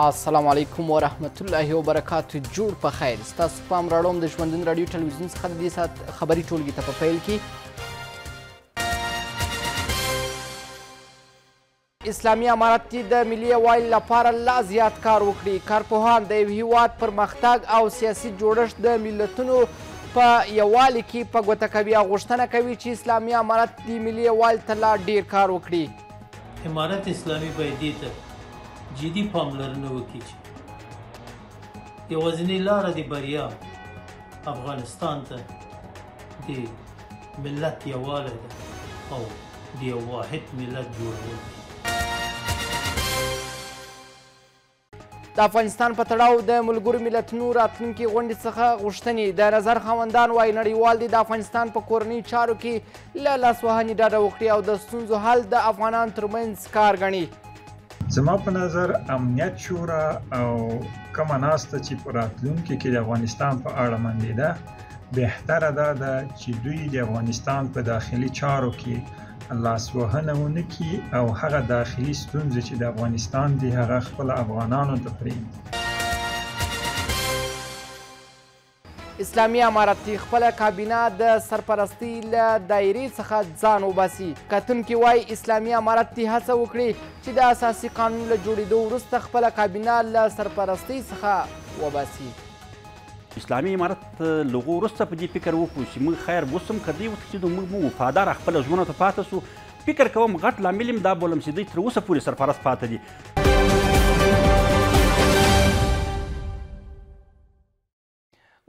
السلام علیکم ورحمت الله وبرکاتو جوړ په خیر ستاسو پام راړوم د ژوندون رادیو ټلویزیون څخه د دې سات خبري ټولګي ته په پیل کې اسلامي امارات د ملي وایل لپاره لا زیات کار وکړي کارپوهان د یو هیواد پرمختګ او سیاسي جوړښت د ملتونو په یووالي کې په ګوته کوي او غوښتنه کوي چې اسلامي امارات د ملي وایل ته لا ډیر کار وکړي امارت اسلامي باید دې ته جدي پاملرنه وکړي چې یوازینی لار د بریا افغانستان ته د ملت یواله ده او د یو واحد ملت جوړول دي د افغانستان په تړاو د ملګرو ملتونو راتلونکي غونډې څخه غوښتنې د نظر خاوندان وایي نړیوال دی د افغانستان په کورنۍ چارو کې له لاسوهنې ډډه وکړي او د ستونزو حل د افغانان ترمنځ کار ګڼي زما په نظر امنیت شورا او کومه ناسته چې په راتلونکي کې د افغانستان په اړه باندې ده بهتره ده دا چې دوی د افغانستان په داخلي چارو کې لاس وهنه ونه کی او هغه داخلي ستونزې چې د افغانستان دی هغه خپل افغانانو ته پریږدي اسلامي اماراتي خپل کابینه د سرپرستی له دایرې څخه ځان وباسي کتونکي وای اسلامي اماراتي هڅه وکړي چې د اساسي قانون له جوړېدو وروسته خپل کابینه له سرپرستی څخه وباسي اسلامي امارت لغو وروسته په دې فکر وکړو چې موږ خیر وسم کدی وتښتېدو موږ مو وفادار خپل ژوند ته پاتې سو فکر کوم غټ لامل دا بولم چې دوی تر اوسه پورې سرپرست پاتې دي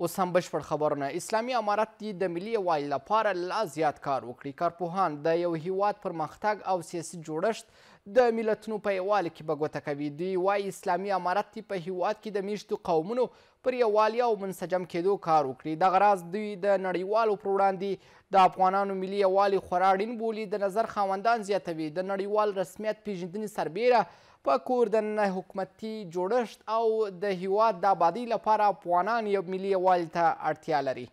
اوس هم بشپړ خبرونه اسلامي امارت دې د ملي یووالي لپاره لا زیات کار وکړي کارپوهان د یو هیواد پرمختګ او سیاسي جوړښت د ملتونو په یووالي کې به ګوته کوي دوی وایي اسلامي امارت دې په هیواد کې د میشتو قومونو پر یووالي او منسجم کېدو کار وکړي دغه راز دوی د نړیوالو پر وړاندې د افغانانو ملي یووالي خورا اړین بولي د نظر خاوندان زیاتوي د نړیوال رسمیت پیژندنې سربیره په کور د نه حکومتي جوړښت او د هیواد د آبادۍ لپاره افغانان یو ملي یووالي ته اړتیا لري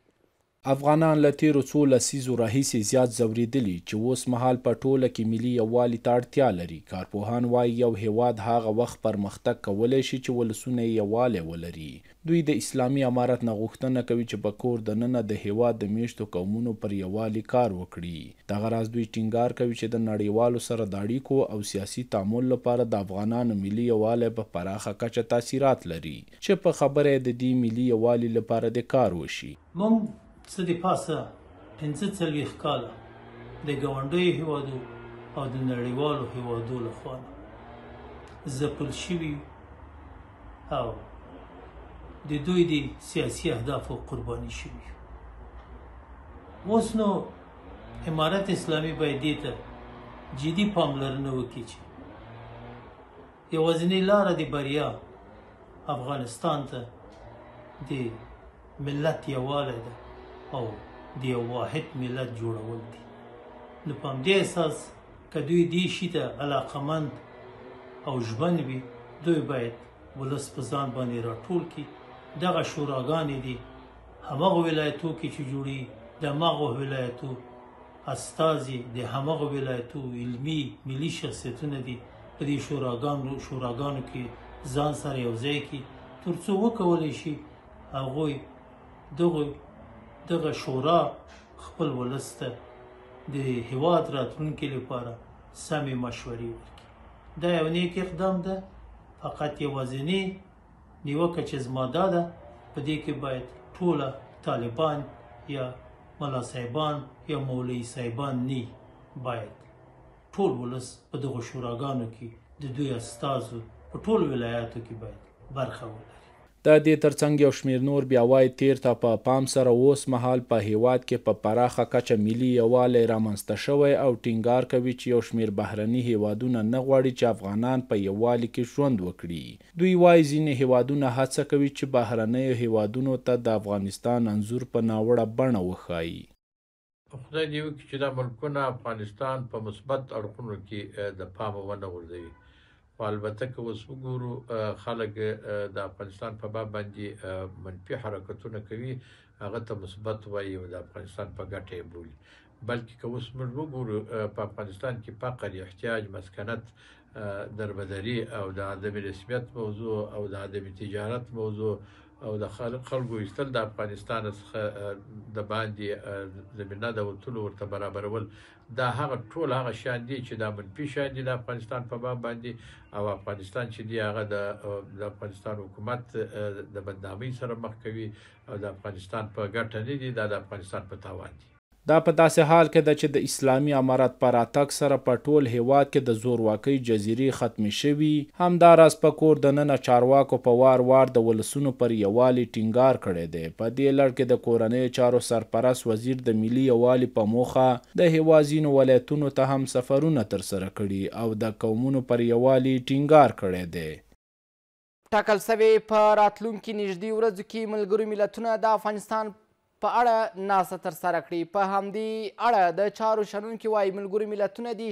افغانان له تیرو څو لسیزو راهیسې زیات ځورېدلي چې اوس مهال په ټوله کې ملي یووالي ته اړتیا لري کارپوهان وایي یو هیواد هغه وخت پرمختګ کولی شي چې ولسونه یې یووالی ولري دوی د اسلامي امارت نه غوښتنه کوي چې په کور دننه د هیواد د میشتو قومونو پر یووالي کار وکړي دغه راز دوی ټینګار کوي چې د نړیوالو سره د اړیکو او سیاسي تعامل لپاره د افغانانو ملي یووالی په پراخه کچه تاثیرات لري چې په خبره د دې ملي یووالي لپاره د کار وشي څه د پاسه پنځه څلوېښت کاله د ګاونډیو هیوادو او د نړیوالو هیوادو لخوا ځپل شوي او د دوی د سیاسي اهدافو قرباني شوي اوس نو امارت اسلامي باید دې ته جدي پاملرنه وکړي چې یوازینۍ لاره د بریا افغانستان ته د ملت یووالی ده او د یو واحد ملت جوړول دي نو په همدې اساس که دوی دې شي ته علاقمند او ژمن وي دوی باید ولس په ځان باندې راټول کړي دغه شوراګانې دي همغه ولایتو کې چې جوړي د همغه ولایتو استازي د همغه ولایتو علمي ملي شخصیتونه دي په دې شوراګانو شوراګانو کې ځان سره یو ځای کړي ترڅو وکولای شي هغوی دغه دغه شورا خپل ولس ته د هیواد راتلونکي لپاره سمې مشورې ورکړي دا یو نیک اقدام ده فقط یوازینی نیوکه چې زما دا ده په دې کې باید ټوله طالبان یا ملا صاحبان یا مولوی صاحبان نه باید ټول ولس په دغه شوراګانو کې د دوی استادو په ټول ولایاتو کې باید برخه ولري د دې ترڅنګ یو شمیر نور بیا وایي تیر ته په پا پام سره اوس مهال په هیواد کې په پراخه کچه ملي یووالی رامنځته شوی او ټینګار کوي چې یو شمیر بهرني هیوادونه نه غواړي چې افغانان په یووالي کې ژوند وکړي دوی وایي ځینې هیوادونه هڅه کوي چې بهرنیو هیوادونو ته د افغانستان انځور په ناوړه بڼه وښایي خدای دې وکړي چې دا ملکونه افغانستان په مثبت اړخونو کې د پام ونه غورځوي خو البته که اوس وګورو خلک د افغانستان په باب باندې منفي حرکتونه کوي هغه ته مثبت وایي او د افغانستان په ګټه یې بولي بلکې که اوس موږ وګورو په افغانستان کې فقر احتیاج مسکنت دربدري او د عدم رسمیت موضوع او د عدم تجارت موضوع او د خلکو ایستل د افغانستان څخه د باندې زمينه د وټولو ورته برابرول دا هغه ټول هغه شان دي چې د منفي شان دي د افغانستان په باب باندې او افغانستان چې دی هغه د افغانستان حکومت د بدنامۍ سره مخ کوي او د افغانستان په ګټه نه دي د افغانستان په تاوان دي دا په داسې حال کې ده چې د اسلامي امارت پر اتک سره په ټول هیواد کې د زورواکۍ جزیرې ختمې شوي همداراز په کور دننه چارواکو په وار وار د ولسونو پر یووالي ټینګار کړی دی په دې لړ کې د کورنیو چارو سرپرست وزیر د ملي یووالي په موخه د هیواد ځینو ولایتونو ته هم سفرونه ترسره کړي او د قومونو پر یووالي ټینګار کړی دی ټاکل سوی په راتلونکي نږدې ورځو کې ملګرو ملتونه د افغانستان په اړه ناسا ترسره کړي په همدې اړه د چارو شنونکي وایي ملګرو ملتونه دي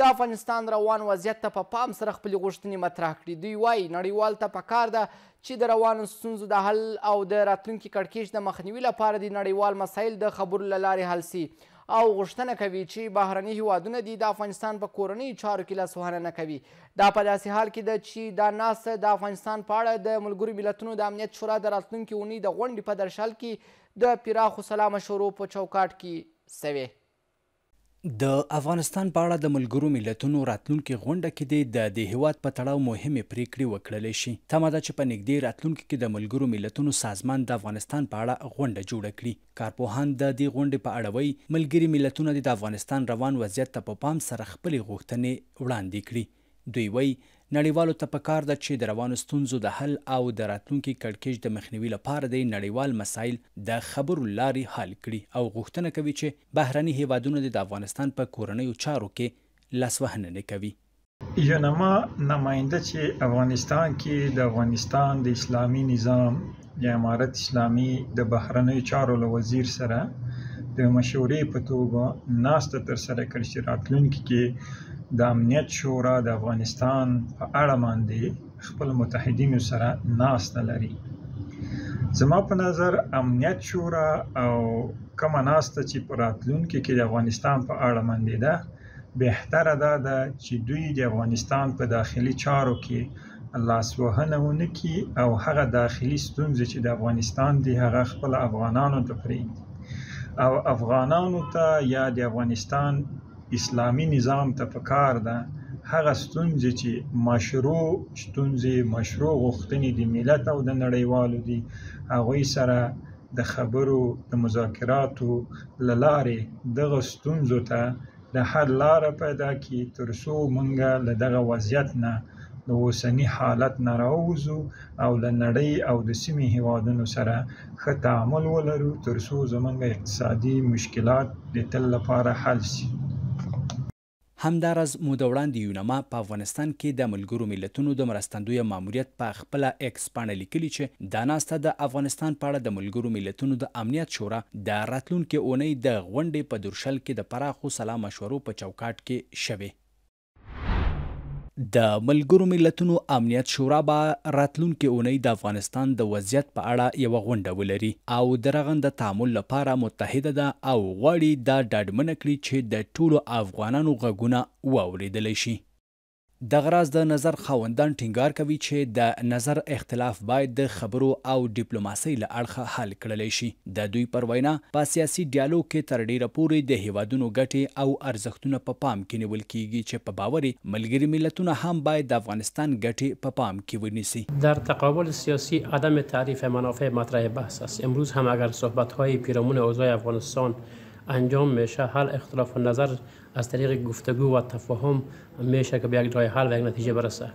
د افغانستان روان وضعیت ته په پا پام سره خپلې غوښتنې مطرح کړي دوی وایي نړیوال ته پکار ده چې د روانو ستونزو د حل او د راتلونکي کړکېچ د مخنیوي لپاره د نړیوال مسایل د خبرو له لارې حل سي او غوښتنه کوي چې بهرني هیوادونه دي د افغانستان په کورنیو چارو کې لاسوهنه نه کوي دا په داسې حال کې ده چې دا ناسته د افغانستان په اړه د ملګرو ملتونو د امنیت شورا د راتلونکې اونۍ د غونډې په درشل کې د پراخو سلا مشورو په چوکاټ کې سوې د افغانستان په اړه د ملګرو ملتونو راتلونکي غونډه کې د دې هیواد په تړاو مهمه پریکړې وکړلې شي تمه ده چې په نږدې راتلونکي کې د ملګرو ملتونو سازمان د افغانستان په اړه غونډه جوړه کړي کارپوهان د دې غونډې په اړه وایي ملګري ملتونه د افغانستان روان وضعیت ته په پا پام سره خپلې غوښتنې وړاندې کړي دوی وایي نړیوالو ته پکار ده چې د روانو ستونزو د حل او د راتلونکي کړکېچ د مخنیوي لپاره د نړیوال مسایل د خبرو لارې حل کړي او غوښتنه کوي چې بهرني هیوادونه د افغانستان په کورنیو چارو کې لاسوهنه نه کوي یونما نماینده چې افغانستان کې د افغانستان د اسلامي نظام د امارت اسلامي د بهرنیو چارو له وزیر سره د مشورې په توګه ناسته ترسره کړي چې راتلونکي کې د امنیت شورا د افغانستان په اړه باندې خپل متحدینو سره ناسته لري زما په نظر امنیت شورا او کومه ناسته چې په راتلونکي کې د افغانستان په اړه باندې ده بهتره ده, ده چې دوی د افغانستان په داخلي چارو کې لاسوهنه ونه کی او هغه داخلي ستونزې چې د افغانستان دی هغه خپل افغانانو ته پریږدي او افغانانو ته یا د افغانستان اسلامی نظام ته پکار ده هغه ستونزې چې مشروع ستونزې مشروع غوښتنې د ملت او د نړیوالو دي هغوی سره د خبرو د مذاکراتو له لارې دغه ستونزو ته د حل لاره پیدا کړي تر څو مونږ له دغه وضعیت نه د اوسني حالت نه راووځو او له نړۍ او د سیمې هیوادونو سره ښه تعامل ولرو ترڅو زموږ اقتصادي مشکلات د تل لپاره حل شي همدارز مو د وړاندې یونما په افغانستان کې د ملګرو ملتونو د مرستندوی ماموریت په خپل ایکس پانل لیکلی چې دا ناسته د افغانستان په اړه د ملګرو ملتونو د امنیت شورا د راتلونکو اونۍ د غونډې په درشل کې د پراخو سلام مشورو په چوکاټ کې شوه د ملګرو ملتونو امنیت شورا به راتلونکي اونۍ د افغانستان د وضعیت په اړه یو غونډه ولري او د رغنده تعامل لپاره متحده ده او غواړي دا ډاډمنه کړي چې د ټولو افغانانو غږونه واوریدل شي د غراز د نظر خوندان ټینګار کوي چې د نظر اختلاف باید د خبرو او ډیپلوماسۍ له اړخه حل کړل شي د دوی پر وینا په سیاسي ډیالوګ کې تر ډیره پورې د هیوادونو ګټې او ارزښتونه په پا پام کې نیول کیږي چې په باور ملګري ملتونه هم باید د افغانستان ګټې په پا پام کې ونیسي در تقابل سیاسی عدم تعریف منافع مطرح بحث است امروز هم اگر صحبت های پیرامون اوضاع افغانستان انجام میشه هر اختلاف نظر از طریق گفتگو و تفاهم میشه که به یک جای حل و یک نتیجه برسه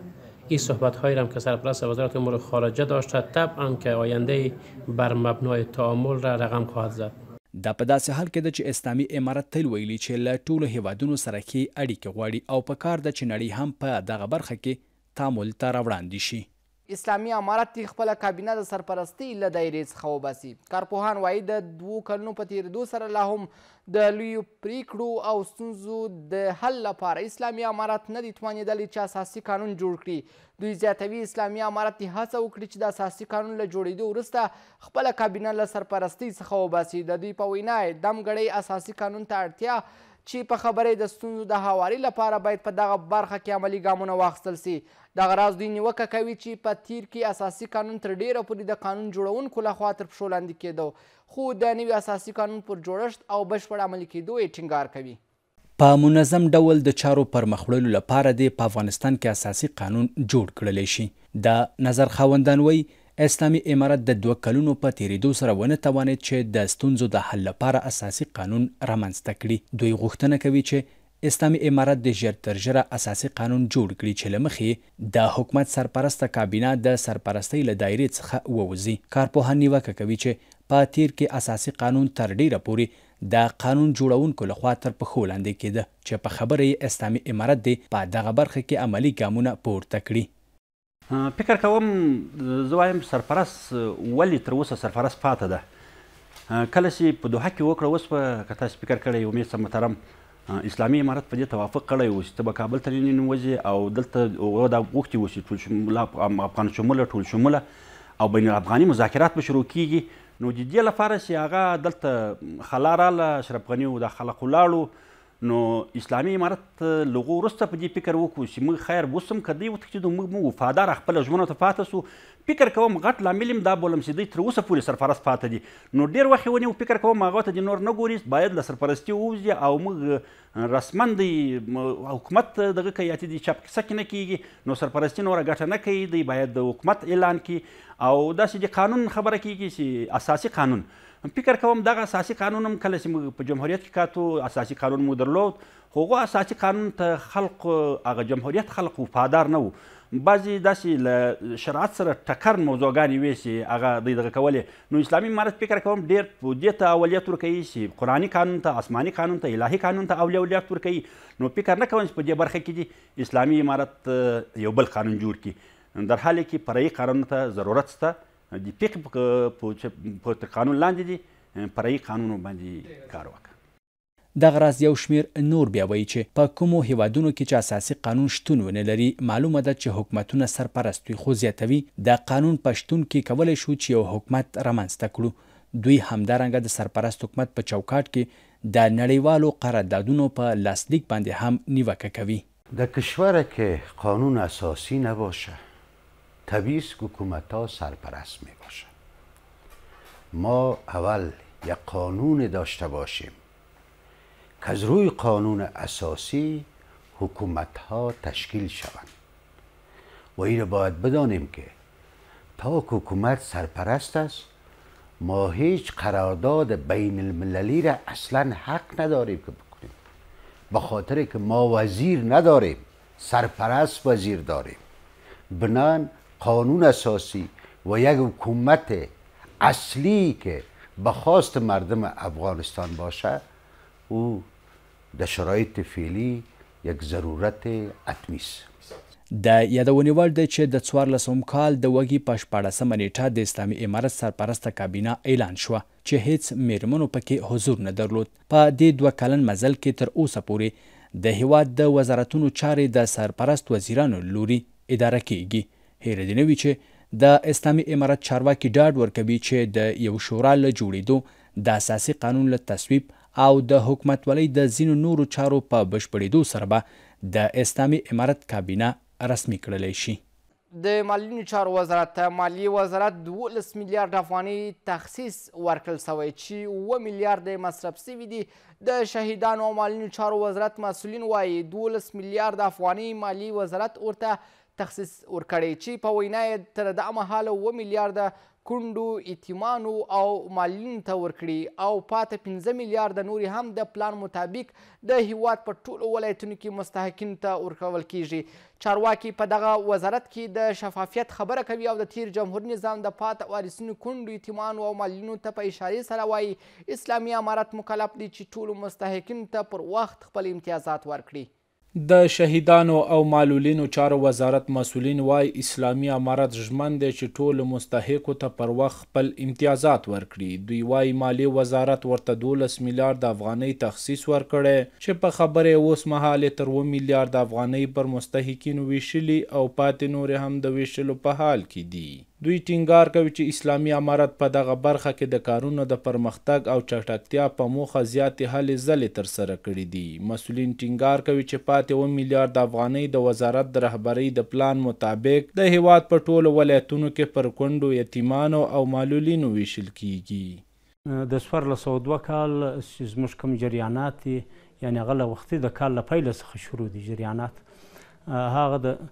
این صحبت هایی هم که سرپرست وزارت امور خارجه داشته طبعا که آینده بر مبنای تعامل را رقم خواهد زد دا په داسې حال کې ده چې اسلامي امارت تل ویلي چې له ټولو هیوادونو سره کې اړیکې غواړي او په کار ده چې نړۍ هم په دغه برخه کې تعامل ته راوړاندې شي اسلامي امارت تیغ خپله کابینه د سرپرستۍ له دایرې څخه وباسي کارپوهان وایي د دوو کلونو په تیریدو سره لا هم د لویو پریکړو او ستونزو د حل لپاره اسلامي امارت نه دي توانېدلی چې اساسي قانون جوړ کړي دوی زیاتوي اسلامي امارت دې هڅه وکړي چې د اساسي قانون له جوړېدو وروسته خپله کابینه له سرپرستۍ څخه وباسي د دوی په وینا دمګړۍ اساسي قانون ته اړتیا چې په خبرې د ستونزو د هواري لپاره باید په دغه برخه کې عملی ګامونه واخیستل سي دغه راز دوی نیوکه کوي چې په تیر کې اساسي قانون تر ډیره پورې د قانون جوړونکو لخوا تر پښو لاندې کېده خو د نوي اساسي قانون پر جوړښت او بشپړ عملي کېدو یې ټینګار کوي په منظم ډول د چارو پر مخوړلو لپاره د په افغانستان کې اساسي قانون جوړ کړل شي د نظر خوندان وي اسلامي امارت د دوه کلونو په تیریدو سره ونه توانید چې د ستونزو د حل لپاره اساسي قانون رامنځته کړي دوی غوښتنه کوي چې اسلامي امارت د ژر تر ژره اساسي قانون جوړ کړي چې لمخې د حکومت سرپرسته کابینه د سرپرستۍ له دایرې څخه ووځي کارپوهان نیوکه کوي چې په تیر کې اساسي قانون تر ډیره پورې د قانون جوړونکو لخوا تر پخو لاندې کېده چې په خبره یې اسلامي امارت دی په دغه برخه کې عملی ګامونه پورته کړي فکر کوم زه وایم سرپرست ولې تر اوسه سرپرست پاته ده کله چې په دوحه کې وکړه اوس به که تاسو فکر کړی امید صاحب محترم اسلامي امارت په دې توافق کړی و چې ته به کابل ته ننوځې او دلته دا غوښتي و چې ټول شموله افغان شموله ټول شموله او بین الافغاني مذاکرات به شروع کیږي نو د دې لپاره چې هغه دلته خلا راله اشرف غني و دا خلق ولاړو نو اسلامي امارت لغو ورسته په دې فکر وکړو چې موږ خیر وسم کدی وتښتیدو موږ مو وفادار خپل ژوند ته پاتې سو فکر کوم غټ لامل دا بولم چې دوی تر اوسه پورې سرپرست پاتې دي نو ډیر وخت ونیو فکر کوم هغه ته د نور نه ګوري باید له سرپرستی ووځي او موږ رسمن دی حکومت دغه کیاتې دي چپ کیسه کې نه کیږي نو سرپرستی نور غټه نه کوي دی باید د حکومت اعلان کی او داسې د قانون خبره کیږي چې اساسي قانون فکر کوم دغه اساسي قانون هم کله چې موږ په جمهوریت کې کاتو اساسي قانون مو درلود خو هغه اساسي قانون ته خلق هغه جمهوریت خلق وفادار نه وو بعضې داسې له شرعت سره ټکر موضوعګانې وې چې هغه دوی دغه کولې نو اسلامي امارت فکر کوم ډېر دې ته اولیت ورکوي چې قرآني قانون ته آسماني قانون ته الهي قانون ته اولیت ورکوي نو فکر نه کوم چې په دې برخه کې دي اسلامي امارت یو بل قانون جوړ کړي در حالې کې فرعي قانون ته ضرورت شته د فقه په قانون لاندې دي پر ای قانونو باندې کار وکړه دغه راز یو شمیر نور بیا وایي چې په کومو هیوادونو کې چې اساسي قانون شتون ونه لري معلومه ده چې حکومتونه سرپرست وي خو زیاتوي د قانون په شتون کې کولی شو چې یو حکومت رامنځته کړو دوی همدارنګه د سرپرست حکومت په چوکاټ کې د نړیوالو قراردادونو په لاسلیک باندې هم نیوکه کوي در کشور که قانون اساسی نباشه تبیس حکومت ها سرپرست می ما اول یک قانون داشته باشیم که از روی قانون اساسی حکومت ها تشکیل شوند و این باید بدانیم که تا حکومت سرپرست است ما هیچ قرارداد بین المللی را اصلا حق نداریم که بکنیم به خاطر که ما وزیر نداریم سرپرست وزیر داریم بنان قانون اساسی و یک حکومت اصلی که به خواست مردم افغانستان باشه او د شرایط فعلی یک ضرورت حتمی د یادونې وړ دی چې د څوارلسم کال د وږي په شپاړسمه نیټه د اسلامي امارت سرپرسته کابینه اعلان شوه چې هیڅ میرمنو پکې حضور نه درلود په دې دوه کلن مزل کې تر اوسه پورې د هیواد د وزارتونو چارې د سرپرست وزیرانو لوري اداره کیږي هیله دې نه وي چې د اسلامي امارت چارواکي ډاډ ورکوي چې د یو شورا له جوړېدو د اساسي قانون له تصویب او د حکومتولۍ د ځینو نورو چارو په بشپړېدو سره به د اسلامي امارت کابینه رسمي کړلی شي د مالي چارو وزارت ته مالی وزارت 12 میلیارډ افغاني تخصیص ورکړل شوی چې 1 میلیارډ مصرف شوی دی د شهیدانو او مالي چارو وزارت مسولین وایي 12 میلیارډ افغاني مالی وزارت ورته تخصیص ورکړی چې په وینا یې تر دا مهاله اوه میلیارده کونډو یتیمانو او معلولینو ته ورکړي او پاته پنځه میلیارده نورې هم د پلان مطابق د هیواد په ټولو ولایتونو کې مستحقینو ته ورکول کیږي چارواکي په دغه وزارت کې د شفافیت خبره کوي او د تیر جمهور نظام د پاته وارثینو کونډو یتیمانو او معلولینو ته په اشارې سره وایي اسلامي امارت مکلف دی چې ټولو مستحقینو ته پر وخت خپل امتیازات ورکړي د شهیدانو او معلولینو چارو وزارت مسولین وای اسلامي امارت ژمن دی چې ټول مستحقو ته پر وخت خپل امتیازات ورکړي دوی وای مالی وزارت ورته 12 میلیارډ افغانۍ تخصیص ورکړي چې په خبره اوس مهاله تر 1 میلیارډ افغانۍ پر مستحقینو ویشلي او پاتې نور هم د ویشلو په حال کې دي دوی ټینګار کوي چې اسلامي امارت په دغه برخه کې د کارونو د پرمختګ او چټکتیا په موخه زیاتې هلې ځلې ترسره کړي دي مسولین ټینګار کوي چې پاتې و میلیارډ افغانۍ د وزارت د رهبرۍ د پلان مطابق د هیواد په ټولو ولایتونو کې پر کونډو یتیمانو او معلولینو ویشل کیږي د سوارلسو دوه کال چې زموږ کوم جریانات یعنی هغه له وختي د کال له پیله څخه شروع دي جریانات هغه د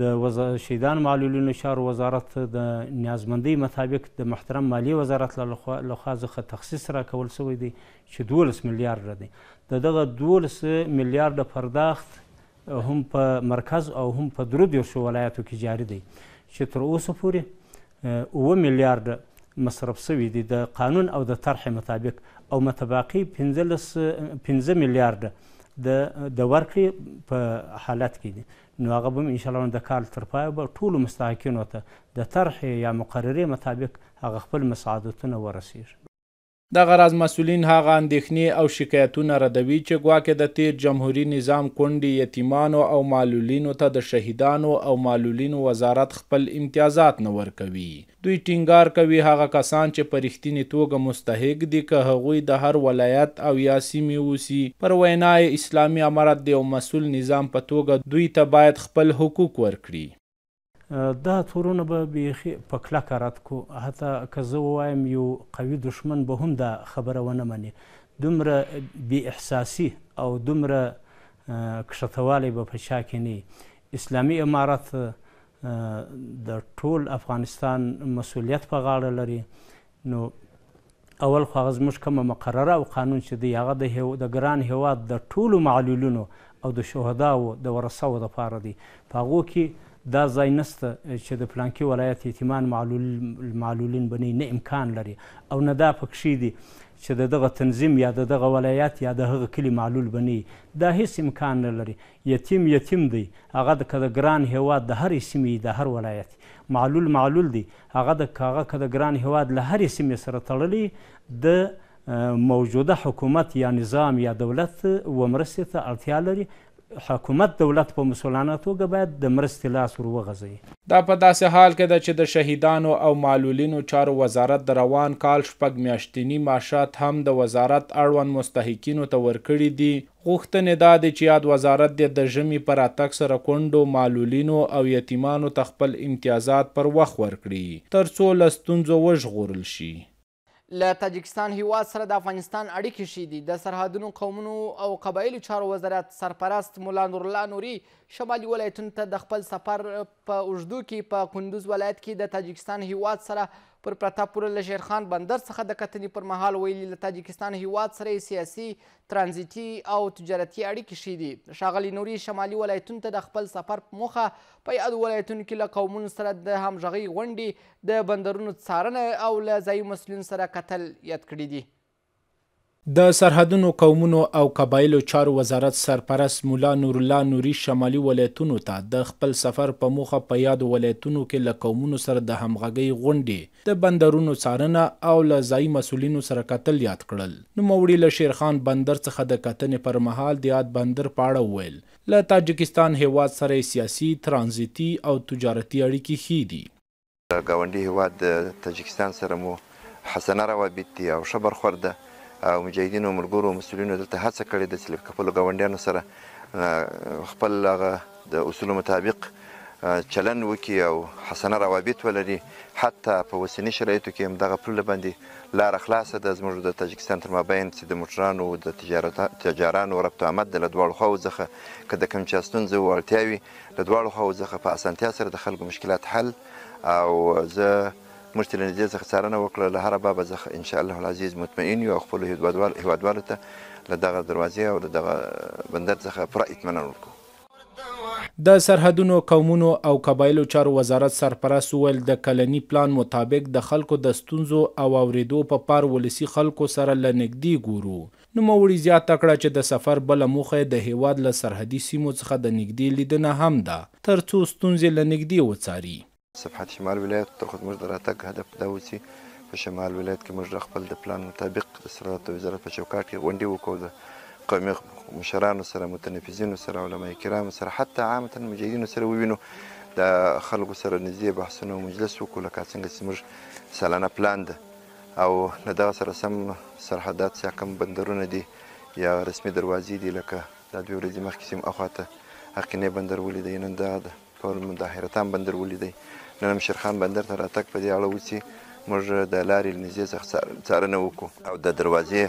د شهیدان معلولینو چارو وزارت د نیازمندۍ مطابق د محترم مالی وزارت لخوا څخه تخصیص راکول سوی دی چې دولس میلیارډ دی د دغه دولس میلیارډ پرداخت هم په مرکز او هم په درو دېرشو ولایاتو کې جاري دی چې تر اوسه پورې اوه میلیارډ مصرف سوي دی د قانون او د طرحې مطابق او متباقي پنځه میلیارډ د د ورکړې په حالت کې دي نو هغه به ان شاء الله د کال تر پایه به ټولو مستحقینو ته د طرح یا مقررې مطابق هغه خپل مساعدتونه ورسیږي دغه راز مسولین هغه اندېښنې او شکایتونه ردوي چې ګواکې د تیر جمهوري نظام کونډې یتیمانو او معلولینو ته د شهیدانو او معلولینو وزارت خپل امتیازات نه ورکوي دوی ټینګار کوي هغه کسان چې په رښتینې توګه مستحق دي که هغوی د هر ولایت او یا سیمې اوسي پر وینا اسلامي امارت د یو مسول نظام په توګه دوی ته باید خپل حقوق ورکړي دا تورونه به بیخي په کلکه رد کړو حتی که زه ووایم یو قوي دښمن به هم دا خبره ونه مني دومره بې احساسي او دومره کښتوالی به په چا کې نه اسلامي امارت د ټول افغانستان مسولیت په غاړه لري نو اول خو هغه زموږ کومه مقرره او قانون چې دی هغه د هیو د ګران هیواد د ټولو معلولونو او د شهداو د ورثو دپاره دی په هغو کې دا ځای نسته چې د پلانکي ولایت یتیمان معلول معلولین بنی نه امکان لري او نه دا پکښې دي چې د دغه تنظیم یا د دغه ولایت یا د هغه کلي معلول بنی دا هیڅ امکان نه لري یتیم یتیم دی هغه د که د ګران هیواد د هرې سیمې د هر ولایت معلول معلول دی هغه د هغه که د ګران هیواد له هرې سیمې سره تړلی د موجوده حکومت یا نظام یا دولت و مرستې ته اړتیا لري حکومت دولت په مسولانه توګه باید د مرستې لاس ور وغځوي دا په داسې حال کې ده چې د شهیدانو او معلولینو چارو وزارت د روان کال شپږ میاشتني معاشات هم د وزارت اړوند مستحقینو ته ورکړي دي غوښتنې دا دي چې یاد وزارت د ژمي پر اتک سره کونډو معلولینو او یتیمانو ته خپل امتیازات پر وخت ورکړي ترڅو لستونزو وژغورل شي له تاجکستان هیواد سره د افغانستان اړیکې ښې دي د سرحدونو قومونو او قبایلو چارو وزارت سرپرست ملا نورالله نوري شمالي ولایتونو ته د خپل سفر په اوږدو کې په کندوز ولایت کې د تاجکستان هیواد سره پر پرتاپور لژیر خان بندر څخه د کتنې پر مهال ویلي له تاجکستان هیواد سره سیاسي ترانزیتي او تجارتي اړیکې ښې دي ښاغلي نوري شمالي ولایتونو ته د خپل سفر په موخه په یادو ولایتونو کې له قومونو سره د همغږۍ غونډې د بندرونو څارنه او له ځایي مسؤلینو سره کتل یاد کړي دي د سرحدونو قومونو او قبایلو چارو وزارت سرپرست مولا نور الله نوري شمالي ولایتونو ته د خپل سفر په موخه په یاد ولایتونو کې له قومونو سره د همغږۍ غونډې د بندرونو څارنه او له ځایي مسولینو سره کتل یاد کړل نوموړي له شیرخان بندر څخه د کتنې پر مهال د یاد بندر په اړه وویل له تاجکستان هیواد سره سیاسي ترانزیتي او تجارتي اړیکې ښې دي ګاونډي هیواد د تاجکستان سره مو حسنه روابط دي او ښه برخورد ده او مجاهدینو ملګرو مسولینو دلته هڅه کړې ده چې له خپلو ګاونډیانو سره خپل هغه د اصولو مطابق چلن وکړي او حسنه روابط ولري حتی په اوسني شرایطو کې هم دغه پوله باندې لاره خلاصه ده زموږ د تاجکستان تر مابین چې د موټرانو او د تجارانو ربط آمد د له دواړو خواو څخه که د کوم چا ستونزه او اړتیا وي له دواړو خواو څخه په اسانتیا سره د خلکو مشکلات حل او زه موږ چې له نږدې څخه څارنه وکړه له هره بابه څخه ان شاء الله العزیز مطمئن یو او خپلو هیوادوالو ته له دغه دروازې او د دغه بندر څخه پوره اطمینان ورکړو د سرحدونو قومونو او قبایلو چارو وزارت سرپرست وویل د کلنی پلان مطابق د خلکو د ستونزو او اوریدو په پار ولسی خلکو سره لنګدي ګورو نوموړي زیاته کړه چې د سفر بل موخه د هیواد له سرحدي سیمو څخه د نګدي لیدنه هم ده ترڅو ستونزې لنګدي وڅاري صفحات شمال ولایت ته خو زموږ د راتګ هدف دا و چې په شمال ولایت کې موږ خپل د پلان مطابق د صراحت وزارت په چوکاټ کې غونډې وکړو د قومي مشرانو سره متنفذینو سره علما کرامو سره حتی عامه مجاهدینو سره ووینو د خلکو سره نږدې بحثونه او مجلس وکړو لکه څنګه چې موږ سالانه پلان ده او له دغه سره سم سرحدات چې کوم بندرونه دي یا رسمي دروازې دي لکه دا دوه ورځې مخکې سیم اخواته حقینې بندر ولیدی نن دغه ده پر مداهرتان بندر ولیدی نن هم شیرخان بندر ته راتګ په دې اړه وشي موږ د لارې له نږدې څخه څارنه وکړو او د دروازې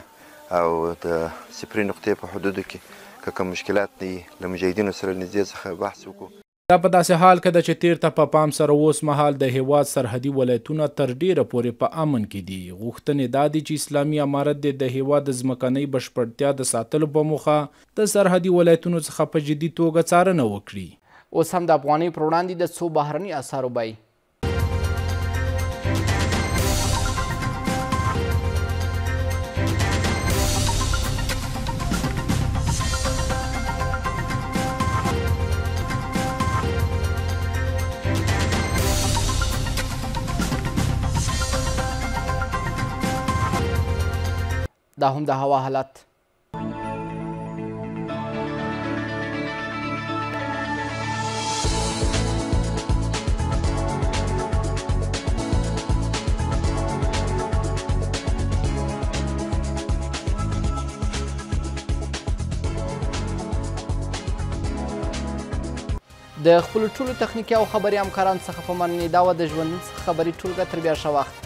او د صفري نقطې په حدودو کې که کوم مشکلات دي له مجاهدینو سره له نږدې څخه بحث وکړو دا په داسې حال کې ده چې تیر ته په پام سره اوس مهال د هیواد سرحدي ولایتونه تر ډیره پورې په امن کې دي غوښتنې دا دي چې اسلامي امارت د د هیواد ځمکنۍ بشپړتیا د ساتلو په موخه د سرحدي ولایتونو څخه په جدي توګه څارنه وکړي اوس هم د افغانۍ پر وړاندې د څو بهرني اثارو بای دا هم د هوا حالت د خپل ټولو تخنیکی او خبري همکاران څخه په مننې دا و د ژوند خبري ټولګه تر بیا ښه وخت